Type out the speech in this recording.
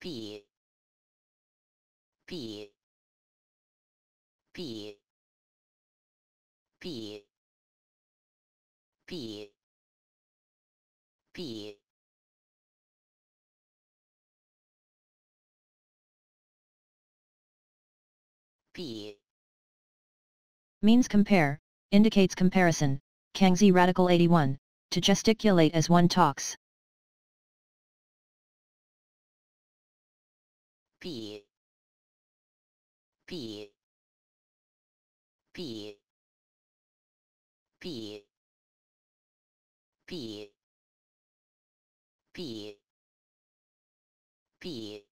B B B B B B B means compare, indicates comparison, Kangxi Radical 81, to gesticulate as one talks. B B B B B B B